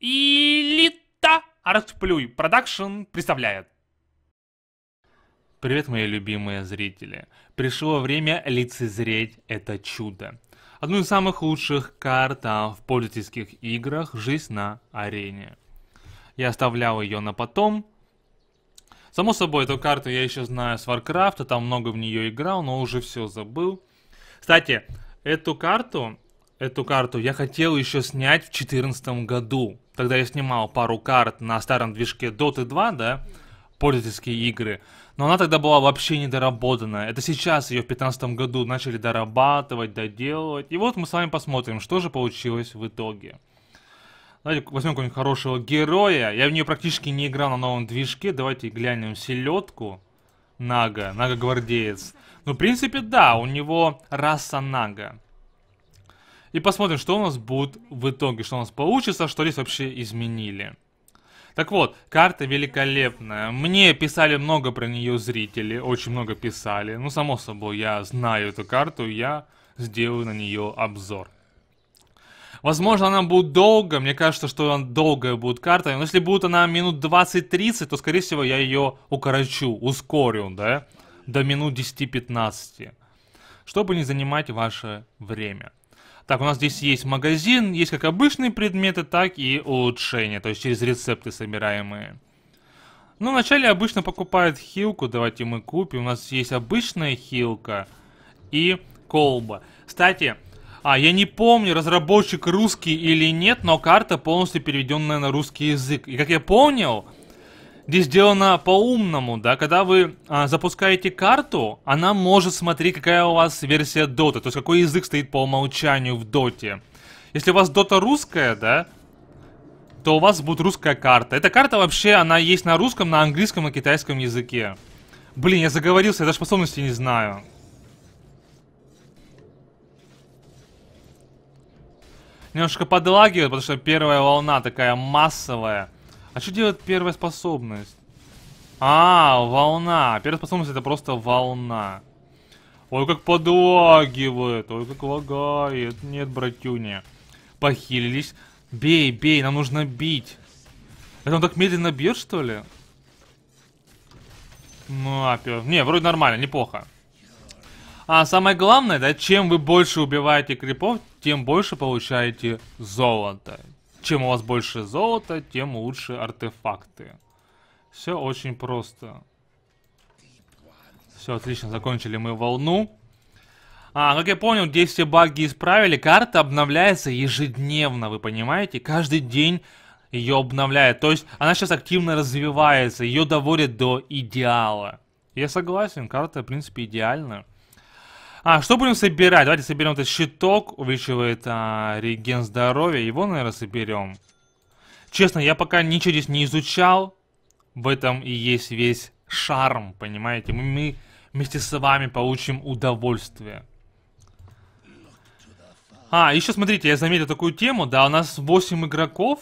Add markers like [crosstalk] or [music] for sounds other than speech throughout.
Элита Артплюй Продакшн представляет. Привет, мои любимые зрители. Пришло время лицезреть это чудо. Одну из самых лучших карт а, в политических играх «Жизнь на арене». Я оставлял ее на потом. Само собой, эту карту я еще знаю с Варкрафта, там много в нее играл, но уже все забыл. Кстати, эту карту, эту карту я хотел еще снять в 2014 году. Тогда я снимал пару карт на старом движке Dota 2, да, пользовательские игры. Но она тогда была вообще недоработана. Это сейчас ее в 2015 году начали дорабатывать, доделывать. И вот мы с вами посмотрим, что же получилось в итоге. Давайте возьмем какого-нибудь хорошего героя. Я в нее практически не играл на новом движке. Давайте глянем селедку. Нага, Нага-гвардеец. Ну, в принципе, да, у него раса Нага. И посмотрим, что у нас будет в итоге, что у нас получится, что здесь вообще изменили. Так вот, карта великолепная. Мне писали много про нее зрители, очень много писали. Ну, само собой, я знаю эту карту, я сделаю на нее обзор. Возможно, она будет долго, мне кажется, что она долгая будет карта, но если будет она минут 20-30, то, скорее всего, я ее укорочу, ускорю, да, до минут 10-15, чтобы не занимать ваше время. Так, у нас здесь есть магазин, есть как обычные предметы, так и улучшения, то есть через рецепты собираемые. Ну, вначале обычно покупают хилку, давайте мы купим. У нас есть обычная хилка и колба. Кстати, а, я не помню, разработчик русский или нет, но карта полностью переведенная на русский язык. И как я понял, где сделано по-умному, да, когда вы а, запускаете карту, она может смотреть, какая у вас версия Dota, то есть какой язык стоит по умолчанию в Доте. Если у вас Dota русская, да, то у вас будет русская карта. Эта карта вообще, она есть на русском, на английском и китайском языке. Блин, я заговорился, я даже способности не знаю. Немножко подлагивает, потому что первая волна такая массовая. А что делает первая способность? А, волна. Первая способность это просто волна. Ой, как подлагивает. Ой, как лагает. Нет, братюня. Похилились. Бей, бей, нам нужно бить. Это он так медленно бьет, что ли? Ну, а, Не, вроде нормально, неплохо. А самое главное, да, чем вы больше убиваете крипов, тем больше получаете золота. Чем у вас больше золота, тем лучше артефакты. Все очень просто. Все, отлично, закончили мы волну. А, как я понял, здесь все баги исправили. Карта обновляется ежедневно, вы понимаете? Каждый день ее обновляют. То есть она сейчас активно развивается, ее доводят до идеала. Я согласен, карта, в принципе, идеальна. А, что будем собирать? Давайте соберем этот щиток. Увеличивает а, реген здоровья. Его, наверное, соберем. Честно, я пока ничего здесь не изучал. В этом и есть весь шарм, понимаете? Мы, мы вместе с вами получим удовольствие. А, еще смотрите, я заметил такую тему. Да, у нас 8 игроков.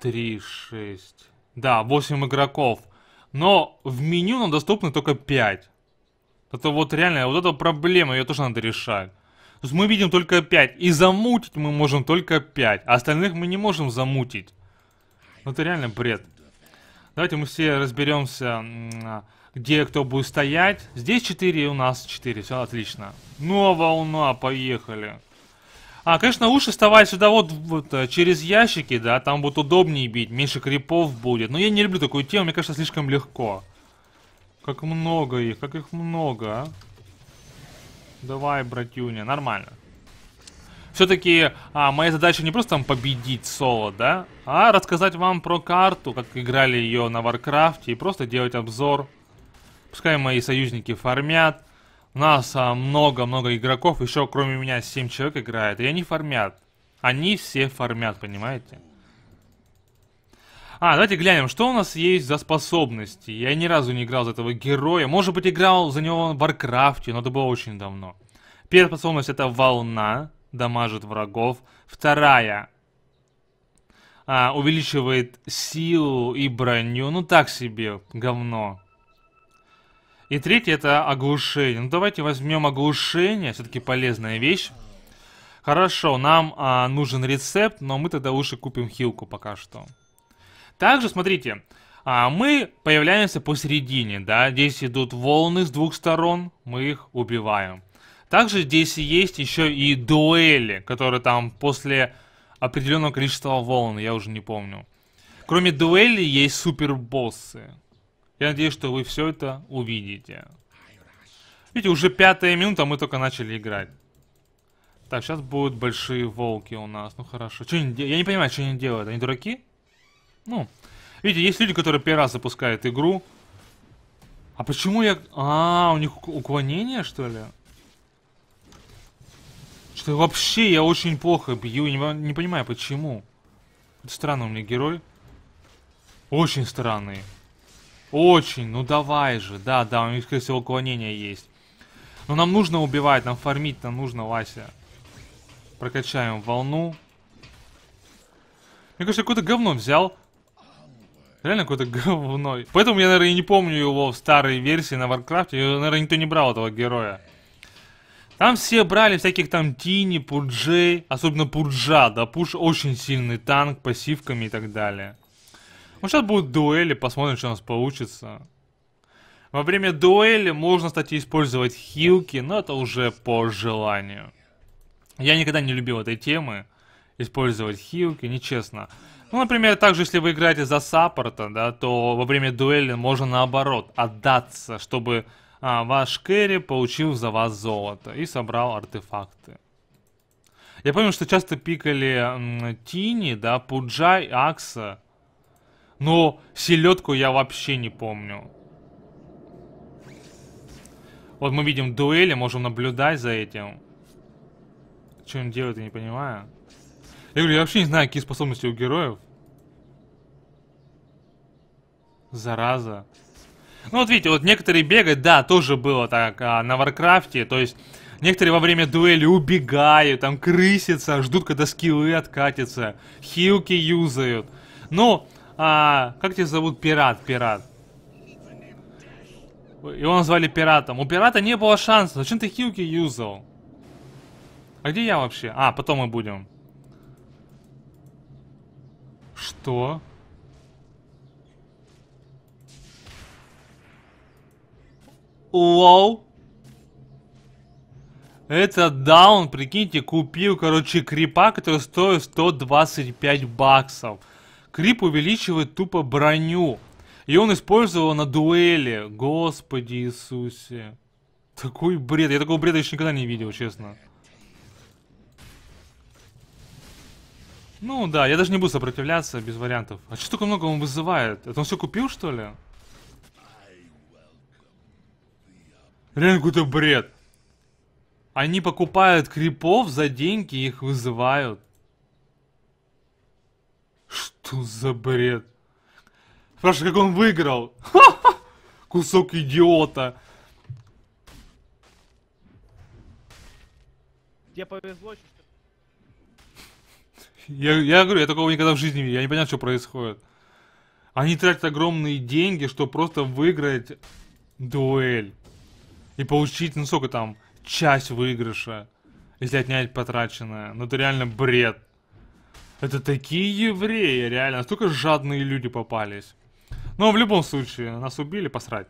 3, 6... Да, 8 игроков. Но в меню нам доступны только 5. Это вот реально, вот эта проблема, ее тоже надо решать. То есть мы видим только 5, и замутить мы можем только 5, а остальных мы не можем замутить. Ну это реально бред. Давайте мы все разберемся, где кто будет стоять. Здесь 4, у нас 4, все отлично. Ну, волна, поехали. А, конечно, лучше вставать сюда вот, вот э, через ящики, да, там будет удобнее бить, меньше крипов будет. Но я не люблю такую тему, мне кажется, слишком легко. Как много их, как их много, а? Давай, братюня, нормально. Все-таки а, моя задача не просто там победить соло, да? А рассказать вам про карту, как играли ее на Варкрафте и просто делать обзор. Пускай мои союзники фармят. У нас а, много-много а, игроков, еще кроме меня 7 человек играет, и они фармят. Они все фармят, понимаете? А, давайте глянем, что у нас есть за способности. Я ни разу не играл за этого героя. Может быть, играл за него в Варкрафте, но это было очень давно. Первая способность это волна, дамажит врагов. Вторая а, увеличивает силу и броню. Ну так себе, говно. И третье это оглушение. Ну давайте возьмем оглушение, все-таки полезная вещь. Хорошо, нам а, нужен рецепт, но мы тогда лучше купим хилку пока что. Также, смотрите, а, мы появляемся посередине, да, здесь идут волны с двух сторон, мы их убиваем. Также здесь есть еще и дуэли, которые там после определенного количества волн, я уже не помню. Кроме дуэли есть супербоссы. Я надеюсь, что вы все это увидите. Видите, уже пятая минута, мы только начали играть. Так, сейчас будут большие волки у нас. Ну хорошо. Что они, я не понимаю, что они делают. Они дураки? Ну, видите, есть люди, которые первый раз запускают игру. А почему я... А, у них уклонение, что ли? Что вообще я очень плохо бью, не, не понимаю, почему. Это странный у меня герой. Очень странный. Очень, ну давай же. Да, да, у них, скорее всего, уклонение есть. Но нам нужно убивать, нам фармить, нам нужно, Вася. Прокачаем волну. Мне кажется, какое-то говно взял. Реально какой-то говно. Поэтому я, наверное, не помню его в старой версии на Варкрафте. наверное, никто не брал этого героя. Там все брали всяких там Тини, Пурджей, особенно Пурджа, да, Пуш очень сильный танк, пассивками и так далее. Ну, сейчас будут дуэли, посмотрим, что у нас получится. Во время дуэли можно, кстати, использовать хилки, но это уже по желанию. Я никогда не любил этой темы, использовать хилки, нечестно. Ну, например, также, если вы играете за саппорта, да, то во время дуэли можно наоборот отдаться, чтобы а, ваш керри получил за вас золото и собрал артефакты. Я помню, что часто пикали Тини, да, Пуджай, Акса. Но селедку я вообще не помню. Вот мы видим дуэли, можем наблюдать за этим. Что он делает, я не понимаю. Я говорю, я вообще не знаю, какие способности у героев. Зараза. Ну вот видите, вот некоторые бегают, да, тоже было так а, на Варкрафте, то есть некоторые во время дуэли убегают, там крысятся, ждут, когда скиллы откатятся, хилки юзают. Ну, а, как тебя зовут пират, пират? Его назвали пиратом. У пирата не было шанса, зачем ты хилки юзал? А где я вообще? А, потом мы будем. Что? Лоу. Это даун, прикиньте, купил, короче, крипа, который стоит 125 баксов. Крип увеличивает тупо броню. И он использовал на дуэли. Господи Иисусе. Такой бред. Я такого бреда еще никогда не видел, честно. Ну да, я даже не буду сопротивляться, без вариантов. А что столько много он вызывает? Это он все купил, что ли? Реально какой-то бред. Они покупают крипов за деньги и их вызывают. Что за бред? Спрашиваю, как он выиграл? [laughs] Кусок идиота. Тебе повезло, что я, я говорю, я такого никогда в жизни не видел, я не понимаю, что происходит. Они тратят огромные деньги, чтобы просто выиграть дуэль. И получить, ну сколько там, часть выигрыша, если отнять потраченное. Ну это реально бред. Это такие евреи, реально. Настолько жадные люди попались. Но в любом случае, нас убили, посрать.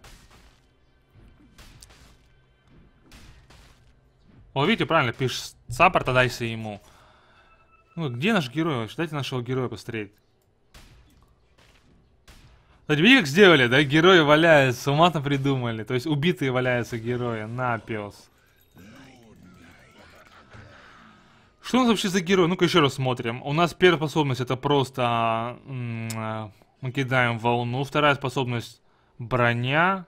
О, видите, правильно, пишешь саппорт отдайся ему. Ну, где наш герой? Дайте нашего героя посмотреть. Кстати, видите, как сделали, да? Герои валяются, ума придумали. То есть убитые валяются герои. На, пес. Что у нас вообще за герой? Ну-ка еще раз смотрим. У нас первая способность это просто... А, а, мы кидаем волну. Вторая способность броня.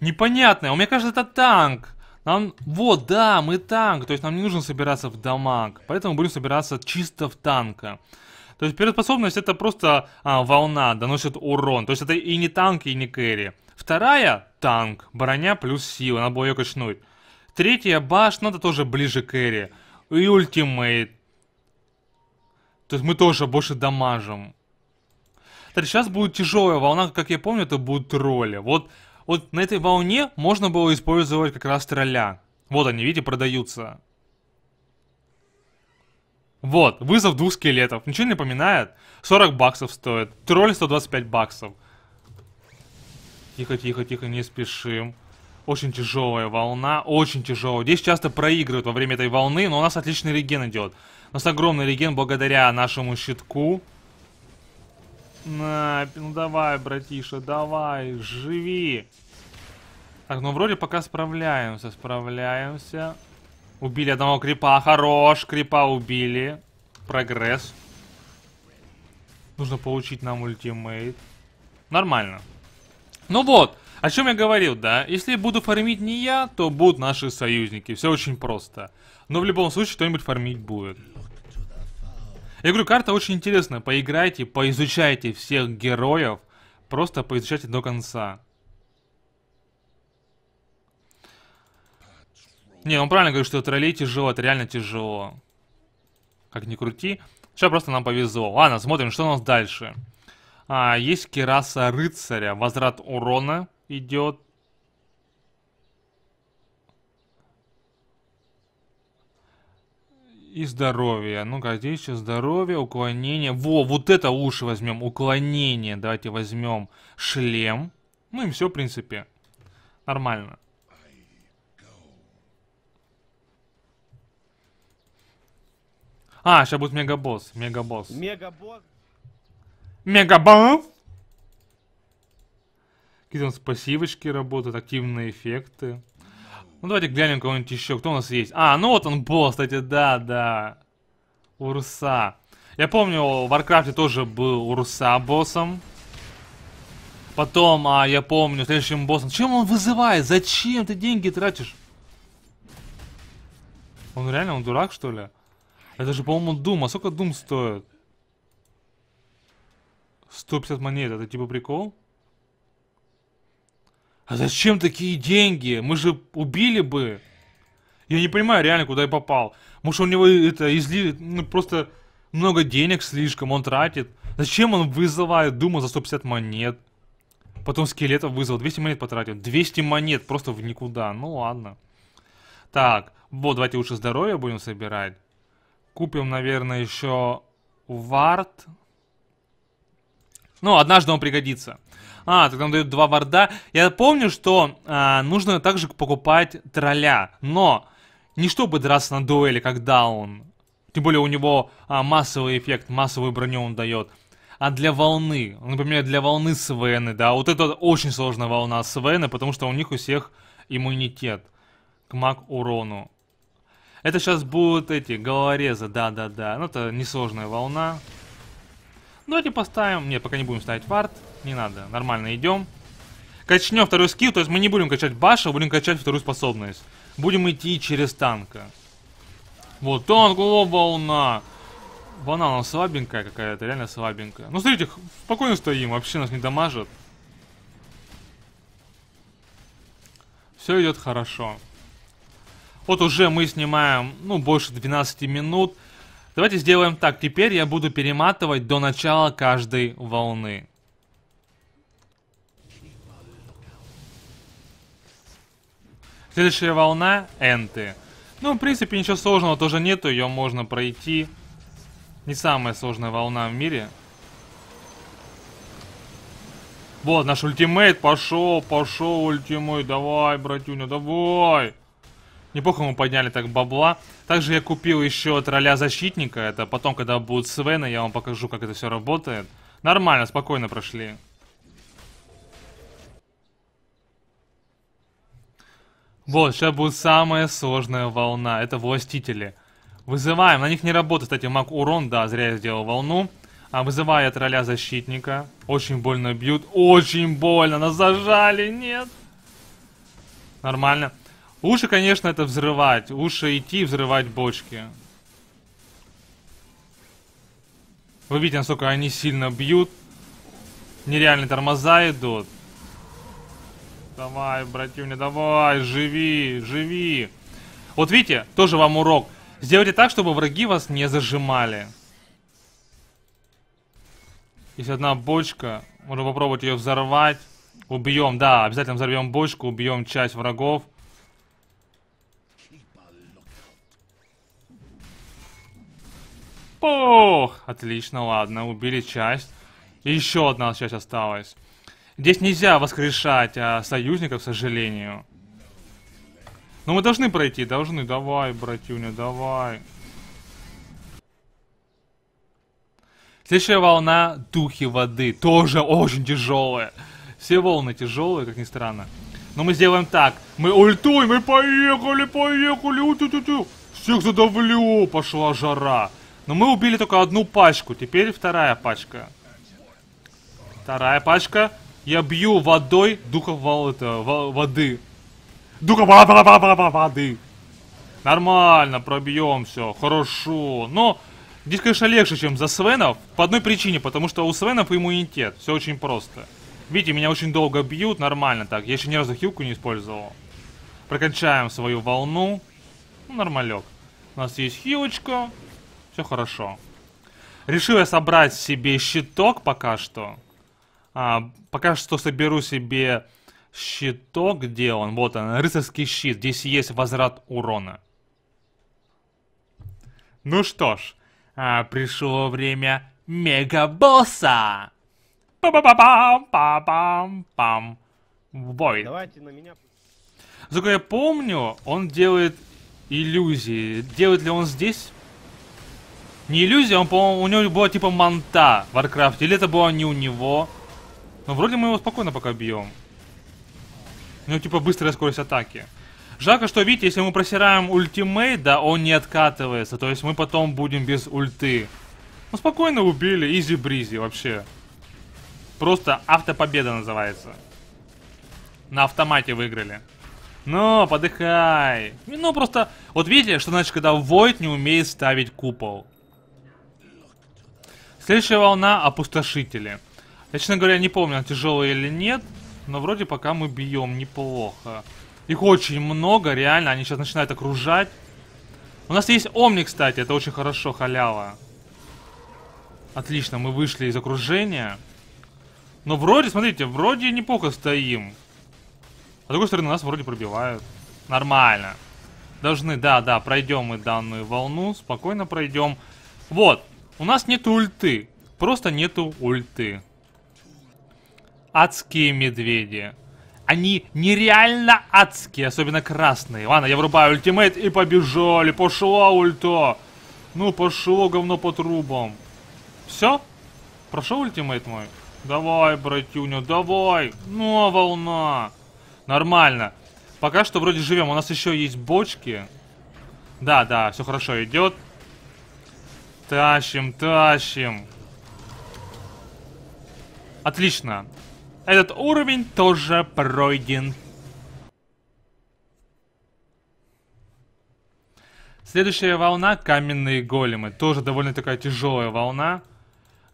непонятное. У меня кажется, это танк. Нам... Вот, да, мы танк. То есть нам не нужно собираться в дамаг. Поэтому будем собираться чисто в танка. То есть переспособность это просто а, волна, доносит урон. То есть это и не танк, и не кэри. Вторая танк, броня плюс сила, она ее качнуть. Третья башня, это тоже ближе к кэри. И ультимейт. То есть мы тоже больше дамажим. Так, сейчас будет тяжелая волна, как я помню, это будут тролли. Вот вот на этой волне можно было использовать как раз тролля. Вот они, видите, продаются. Вот, вызов двух скелетов. Ничего не напоминает? 40 баксов стоит. Тролль 125 баксов. Тихо, тихо, тихо, не спешим. Очень тяжелая волна, очень тяжелая. Здесь часто проигрывают во время этой волны, но у нас отличный реген идет. У нас огромный реген благодаря нашему щитку. На, ну давай, братиша, давай, живи. Так, ну вроде пока справляемся, справляемся. Убили одного крипа, хорош, крипа убили. Прогресс. Нужно получить нам ультимейт. Нормально. Ну вот, о чем я говорил, да? Если буду фармить не я, то будут наши союзники. Все очень просто. Но в любом случае кто-нибудь фармить будет. Я говорю, карта очень интересная. Поиграйте, поизучайте всех героев. Просто поизучайте до конца. Не, он правильно говорит, что троллей тяжело, это реально тяжело. Как ни крути. Сейчас просто нам повезло. Ладно, смотрим, что у нас дальше. А, есть Кераса Рыцаря. Возврат урона идет. и здоровье. Ну-ка, здесь еще здоровье, уклонение. Во, вот это лучше возьмем. Уклонение. Давайте возьмем шлем. Ну и все, в принципе. Нормально. А, сейчас будет мегабосс. Мегабосс. Мегабосс. Мегабосс. Какие там спасивочки работают, активные эффекты. Ну давайте глянем кого-нибудь еще. Кто у нас есть? А, ну вот он босс, кстати, да, да. Урса. Я помню, в Варкрафте тоже был Урса боссом. Потом, а, я помню, следующим боссом. Чем он вызывает? Зачем ты деньги тратишь? Он реально, он дурак, что ли? Это же, по-моему, Дум. А сколько Дум стоит? 150 монет, это типа прикол? А зачем такие деньги? Мы же убили бы. Я не понимаю реально, куда я попал. Может, у него это изли... Ну, просто много денег слишком, он тратит. Зачем он вызывает Дума за 150 монет? Потом скелетов вызвал, 200 монет потратил. 200 монет просто в никуда, ну ладно. Так, вот, давайте лучше здоровье будем собирать. Купим, наверное, еще вард. Ну, однажды он пригодится. А, тогда он дает два варда. Я помню, что а, нужно также покупать тролля. Но не чтобы драться на дуэли, когда он... Тем более у него а, массовый эффект, массовую броню он дает. А для волны, например, для волны Свены, да, вот это очень сложная волна Свены, потому что у них у всех иммунитет к маг урону. Это сейчас будут эти головорезы, да-да-да. Ну, это несложная волна. Давайте ну, поставим... Нет, пока не будем ставить фарт, Не надо. Нормально идем. Качнем второй скилл, то есть мы не будем качать баша, будем качать вторую способность. Будем идти через танка. Вот танк, о, волна. Волна слабенькая какая-то, реально слабенькая. Ну, смотрите, спокойно стоим, вообще нас не дамажит. Все идет хорошо. Вот уже мы снимаем, ну, больше 12 минут. Давайте сделаем так. Теперь я буду перематывать до начала каждой волны. Следующая волна — энты. Ну, в принципе, ничего сложного тоже нету. Ее можно пройти. Не самая сложная волна в мире. Вот, наш ультимейт пошел, пошел, ультимейт. Давай, братюня, давай. Неплохо мы подняли так бабла. Также я купил еще тролля защитника. Это потом, когда будут свены, я вам покажу, как это все работает. Нормально, спокойно прошли. Вот, сейчас будет самая сложная волна. Это властители. Вызываем. На них не работает, кстати, маг урон. Да, зря я сделал волну. А вызываю я тролля защитника. Очень больно бьют. Очень больно. Нас зажали. Нет. Нормально. Лучше, конечно, это взрывать. Лучше идти и взрывать бочки. Вы видите, насколько они сильно бьют. Нереально тормоза идут. Давай, братюня, давай, живи, живи. Вот видите, тоже вам урок. Сделайте так, чтобы враги вас не зажимали. Есть одна бочка. Можно попробовать ее взорвать. Убьем, да, обязательно взорвем бочку, убьем часть врагов. Пух! Отлично, ладно, убили часть. еще одна часть осталась. Здесь нельзя воскрешать а, союзников, к сожалению. Но ну, мы должны пройти, должны. Давай, братюня, давай. Следующая волна — духи воды. Тоже очень тяжелая. Все волны тяжелые, как ни странно. Но мы сделаем так. Мы ультуй, мы поехали, поехали. У -тю -тю -тю. Всех задавлю, пошла жара. Но мы убили только одну пачку. Теперь вторая пачка. Вторая пачка. Я бью водой духов вол... воды. Духов воды. Нормально, пробьем все. Хорошо. Но здесь, конечно, легче, чем за Свенов. По одной причине, потому что у Свенов иммунитет. Все очень просто. Видите, меня очень долго бьют. Нормально так. Я еще ни разу хилку не использовал. Прокончаем свою волну. Ну, нормалек. У нас есть хилочка. Все хорошо. Решил я собрать себе щиток пока что. А, пока что соберу себе щиток. Где он? Вот он, рыцарский щит. Здесь есть возврат урона. Ну что ж, а, пришло время мегабосса. Па-па-па-пам, па-пам-пам. В бой. Давайте на меня. Сколько я помню, он делает иллюзии. Делает ли он здесь? Не иллюзия, он, по-моему, у него была типа манта в Варкрафте. Или это было не у него. Но вроде мы его спокойно пока бьем. У него типа быстрая скорость атаки. Жалко, что, видите, если мы просираем ультимейт, да, он не откатывается. То есть мы потом будем без ульты. Ну, спокойно убили, изи-бризи вообще. Просто автопобеда называется. На автомате выиграли. Но подыхай. Ну, просто... Вот видите, что значит, когда войт не умеет ставить купол. Следующая волна опустошители. честно говоря, не помню, тяжелые или нет, но вроде пока мы бьем неплохо. Их очень много, реально, они сейчас начинают окружать. У нас есть Омни, кстати, это очень хорошо, халява. Отлично, мы вышли из окружения. Но вроде, смотрите, вроде неплохо стоим. А с другой стороны, нас вроде пробивают. Нормально. Должны, да, да, пройдем мы данную волну, спокойно пройдем. Вот, у нас нет ульты. Просто нету ульты. Адские медведи. Они нереально адские, особенно красные. Ладно, я врубаю ультимейт и побежали. Пошло ульто. Ну, пошло говно по трубам. Все? Прошел ультимейт мой? Давай, братюня, давай. Ну, волна. Нормально. Пока что вроде живем. У нас еще есть бочки. Да, да, все хорошо идет. Тащим, тащим. Отлично. Этот уровень тоже пройден. Следующая волна каменные големы. Тоже довольно такая тяжелая волна.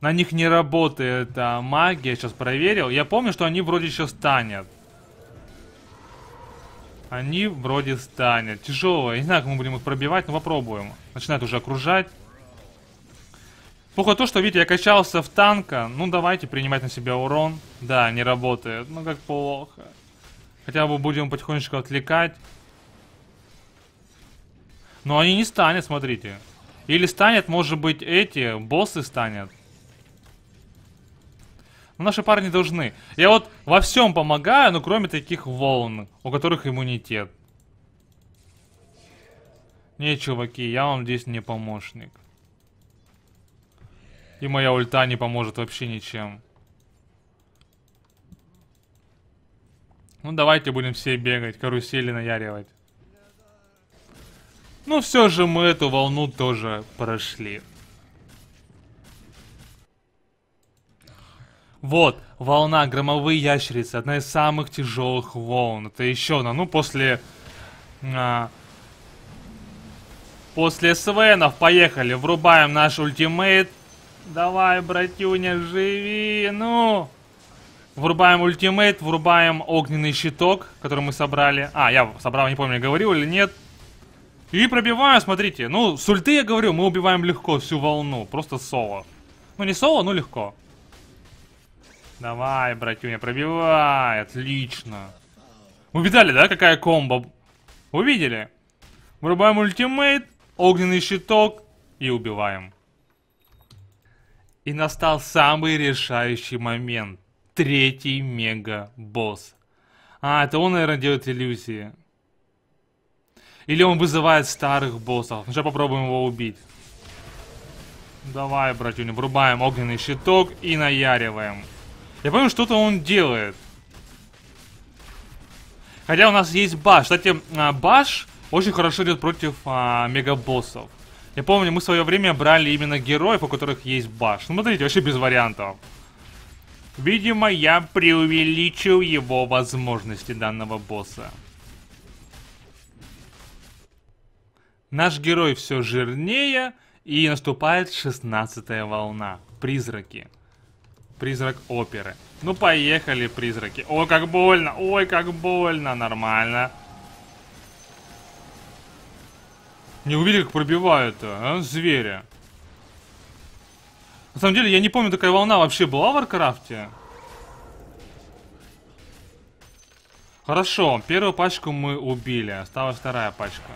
На них не работает а, магия, сейчас проверил. Я помню, что они вроде еще станет. Они вроде станет. Тяжелые. Не знаю, как мы будем их пробивать, но попробуем. Начинает уже окружать. Пухо то, что, видите, я качался в танка. Ну, давайте принимать на себя урон. Да, не работает. Ну, как плохо. Хотя бы будем потихонечку отвлекать. Но они не станет, смотрите. Или станет, может быть, эти боссы станет. Но ну, наши парни должны. Я вот во всем помогаю, но кроме таких волн, у которых иммунитет. Не, чуваки, я вам здесь не помощник. И моя ульта не поможет вообще ничем. Ну давайте будем все бегать, карусели наяривать. Ну все же мы эту волну тоже прошли. Вот, волна громовые ящерицы, одна из самых тяжелых волн. Это еще одна, ну после... А, после Свенов поехали, врубаем наш ультимейт, Давай, братюня, живи, ну! Врубаем ультимейт, врубаем огненный щиток, который мы собрали. А, я собрал, не помню, говорил или нет. И пробиваю, смотрите. Ну, с ульты я говорю, мы убиваем легко всю волну. Просто соло. Ну, не соло, но легко. Давай, братюня, пробивай. Отлично. Вы да, какая комбо? Увидели? Врубаем ультимейт, огненный щиток и убиваем. И настал самый решающий момент. Третий мега-босс. А, это он, наверное, делает иллюзии. Или он вызывает старых боссов. Сейчас попробуем его убить. Давай, братюня, врубаем огненный щиток и наяриваем. Я помню, что-то он делает. Хотя у нас есть баш. Кстати, а, баш очень хорошо идет против а, боссов. Я помню, мы в свое время брали именно героев, у которых есть баш. Ну, смотрите, вообще без вариантов. Видимо, я преувеличил его возможности данного босса. Наш герой все жирнее, и наступает 16 волна. Призраки. Призрак оперы. Ну, поехали, призраки. О, как больно, ой, как больно, нормально. Нормально. Не увидели, как пробивают э, а? Зверя. На самом деле, я не помню, такая волна вообще была в Варкрафте. Хорошо, первую пачку мы убили. Осталась вторая пачка.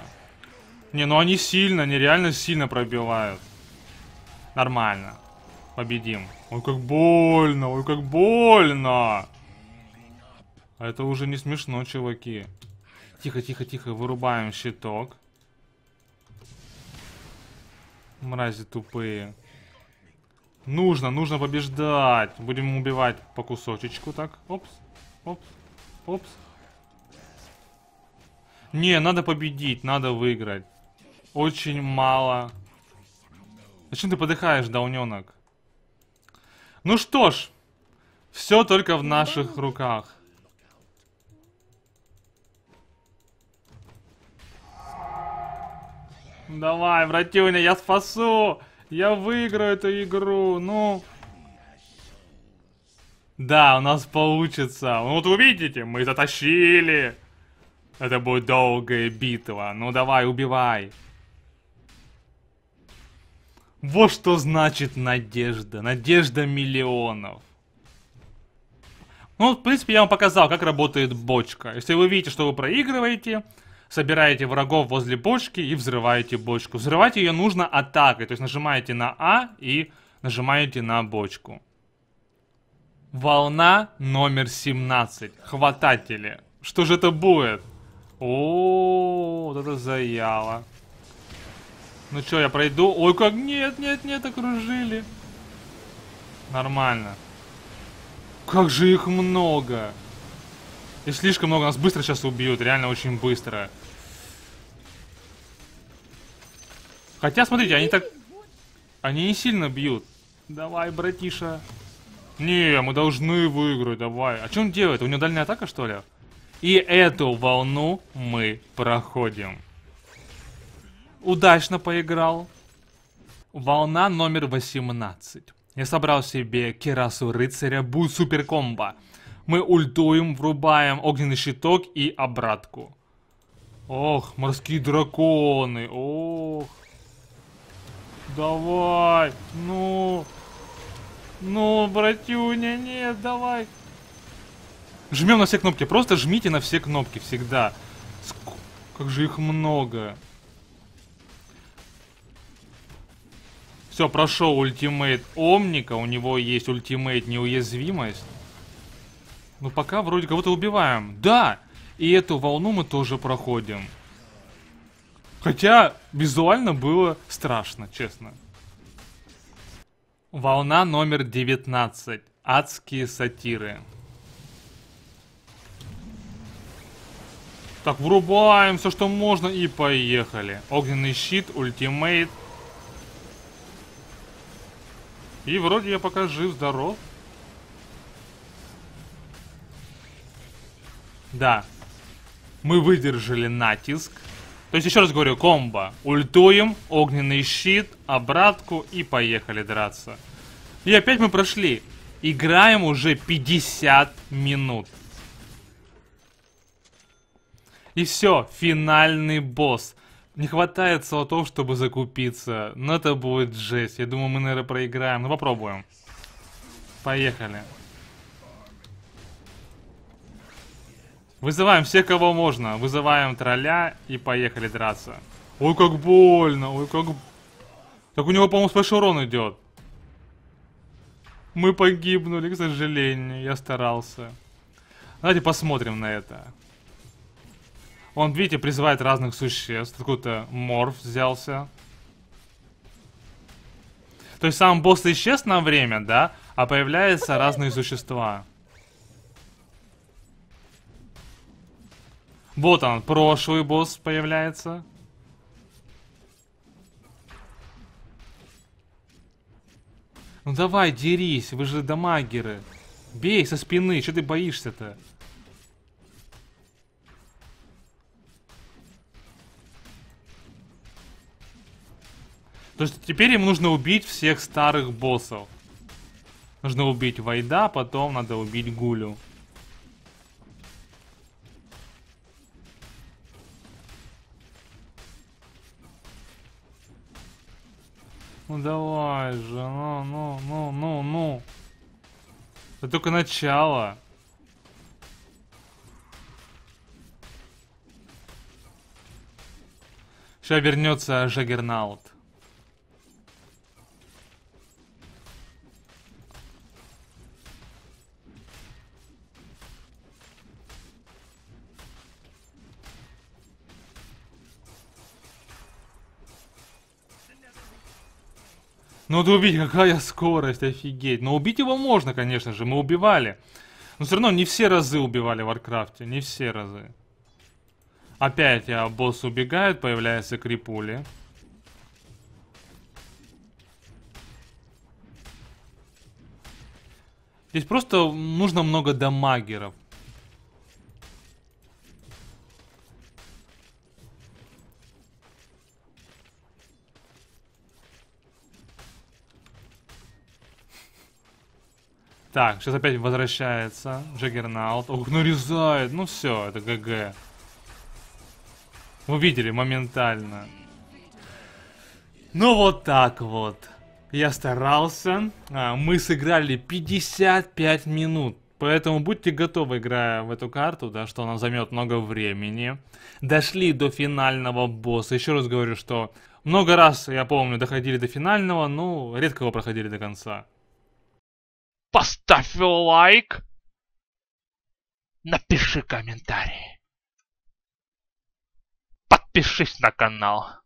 Не, ну они сильно, они реально сильно пробивают. Нормально. Победим. Ой, как больно, ой, как больно. Это уже не смешно, чуваки. Тихо, тихо, тихо, вырубаем щиток. Мрази тупые. Нужно, нужно побеждать. Будем убивать по кусочечку. Так, опс, опс, опс. Не, надо победить, надо выиграть. Очень мало. Зачем ты подыхаешь, дауненок? Ну что ж, все только в ну наших руках. Давай, братюня, я спасу! Я выиграю эту игру, ну... Да, у нас получится. Ну, вот вы видите, мы затащили. Это будет долгая битва. Ну давай, убивай. Вот что значит надежда. Надежда миллионов. Ну, в принципе, я вам показал, как работает бочка. Если вы видите, что вы проигрываете, собираете врагов возле бочки и взрываете бочку. Взрывать ее нужно атакой, то есть нажимаете на А и нажимаете на бочку. Волна номер 17. Хвататели. Что же это будет? О, вот это заяло. Ну что, я пройду? Ой, как нет, нет, нет, окружили. Нормально. Как же их много. И слишком много, нас быстро сейчас убьют, реально очень быстро. Хотя, смотрите, они так... Они не сильно бьют. Давай, братиша. Не, мы должны выиграть, давай. А что он делает? У него дальняя атака, что ли? И эту волну мы проходим. Удачно поиграл. Волна номер 18. Я собрал себе Керасу Рыцаря Бут Супер Комбо. Мы ультуем, врубаем огненный щиток и обратку. Ох, морские драконы, ох. Давай, ну. Ну, братюня, нет, давай. Жмем на все кнопки. Просто жмите на все кнопки всегда. Ск как же их много. Все, прошел ультимейт Омника. У него есть ультимейт неуязвимость. Но ну, пока вроде кого-то убиваем. Да! И эту волну мы тоже проходим. Хотя визуально было страшно, честно. Волна номер 19. Адские сатиры. Так, врубаем все, что можно, и поехали. Огненный щит, ультимейт. И вроде я пока жив-здоров. Да. Мы выдержали натиск. То есть, еще раз говорю, комбо. Ультуем, огненный щит, обратку и поехали драться. И опять мы прошли. Играем уже 50 минут. И все, финальный босс. Не хватает слотов, чтобы закупиться. Но ну, это будет жесть. Я думаю, мы, наверное, проиграем. Ну, попробуем. Поехали. Вызываем всех, кого можно. Вызываем тролля и поехали драться. Ой, как больно, ой, как... Так у него, по-моему, спешл урон идет. Мы погибнули, к сожалению. Я старался. Давайте посмотрим на это. Он, видите, призывает разных существ. Какой-то морф взялся. То есть сам босс исчез на время, да? А появляются разные существа. Вот он, прошлый босс появляется. Ну давай, дерись, вы же дамагеры. Бей со спины, что ты боишься-то? То есть теперь им нужно убить всех старых боссов. Нужно убить Вайда, потом надо убить Гулю. Ну давай же, ну, ну, ну, ну, ну. Это только начало. Сейчас вернется Жагернаут. Ну да убить, какая скорость, офигеть. Но ну, убить его можно, конечно же, мы убивали. Но все равно не все разы убивали в Варкрафте, не все разы. Опять я а, босс убегает, появляются крипули. Здесь просто нужно много дамагеров. Так, сейчас опять возвращается Джаггернаут. Ох, нарезает. Ну все, это ГГ. Вы видели моментально. Ну вот так вот. Я старался. А, мы сыграли 55 минут. Поэтому будьте готовы, играя в эту карту, да, что она займет много времени. Дошли до финального босса. Еще раз говорю, что много раз, я помню, доходили до финального, но редко его проходили до конца поставь лайк, напиши комментарий, подпишись на канал.